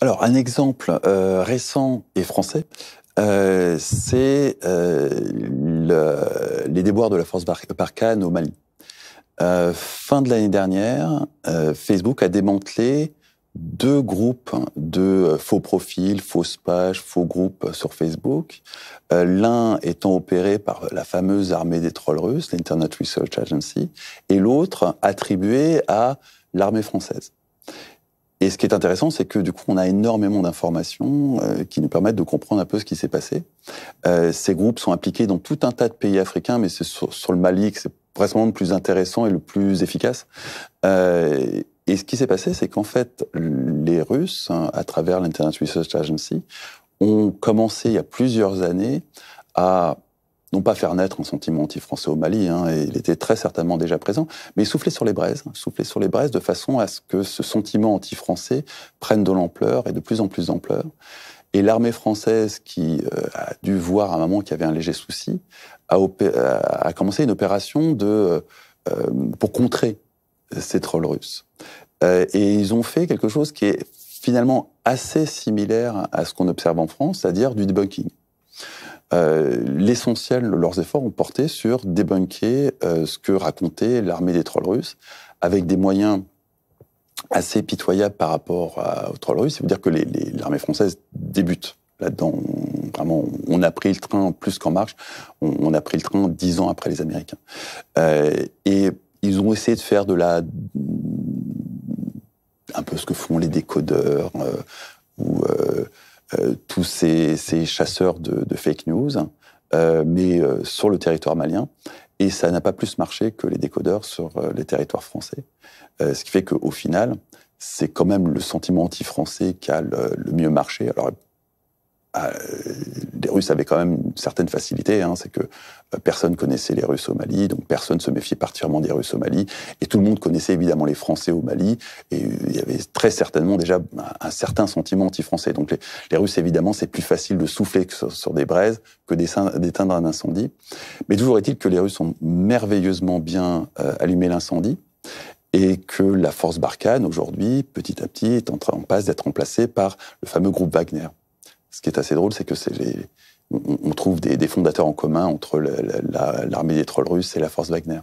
Alors, un exemple euh, récent et français, euh, c'est euh, les déboires de la force Barkhane au Mali. fin de l'année dernière, Facebook a démantelé deux groupes de faux profils, fausses pages, faux groupes sur Facebook. L'un étant opéré par la fameuse armée des trolls russes, l'Internet Research Agency, et l'autre attribué à l'armée française. Et ce qui est intéressant, c'est que du coup, on a énormément d'informations euh, qui nous permettent de comprendre un peu ce qui s'est passé. Euh, ces groupes sont impliqués dans tout un tas de pays africains, mais c'est sur, le Mali que c'est vraiment le plus intéressant et le plus efficace. Euh, et ce qui s'est passé, c'est qu'en fait, les Russes, hein, à travers l'Internet Research Agency, ont commencé il y a plusieurs années à non pas faire naître un sentiment anti-français au Mali, hein, et il était très certainement déjà présent, mais souffler sur les braises, hein, souffler sur les braises de façon à ce que ce sentiment anti-français prenne de l'ampleur et de plus en plus d'ampleur. Et l'armée française, qui euh, a dû voir à un moment qu'il y avait un léger souci, a, commencé une opération de, euh, euh, pour contrer ces trolls russes. et ils ont fait quelque chose qui est finalement assez similaire à ce qu'on observe en France, c'est-à-dire du debunking. Euh, l'essentiel de leurs efforts ont porté sur débunker euh, ce que racontait l'armée des trolls russes, avec des moyens assez pitoyables par rapport aux trolls russes. C'est-à-dire que l'armée française débute là-dedans. Vraiment, on a pris le train plus qu'en marche. On, a pris le train dix ans après les Américains. Euh, et ils ont essayé de faire de la un peu ce que font les décodeurs ou euh, tous ces, chasseurs de, fake news, euh, mais euh, sur le territoire malien. Et ça n'a pas plus marché que les décodeurs sur les territoires français. ce qui fait qu'au final, c'est quand même le sentiment anti-français qui a le, le, mieux marché. Alors ah, euh, les Russes avaient quand même une certaine facilité, hein, c'est que euh, personne connaissait les Russes au Mali, donc personne se méfiait particulièrement des Russes au Mali, et tout le monde connaissait évidemment les Français au Mali, et il y avait très certainement déjà un, certain sentiment anti-français. Donc les, Russes, évidemment, c'est plus facile de souffler sur, des braises que d'éteindre un incendie. Mais toujours est-il que les Russes ont merveilleusement bien euh, allumé l'incendie, et que la force Barkhane, aujourd'hui, petit à petit, est en, en passe d'être remplacée par le fameux groupe Wagner ce qui est assez drôle, c'est que c'est on trouve des, fondateurs en commun entre l'armée des trolls russes et la force Wagner.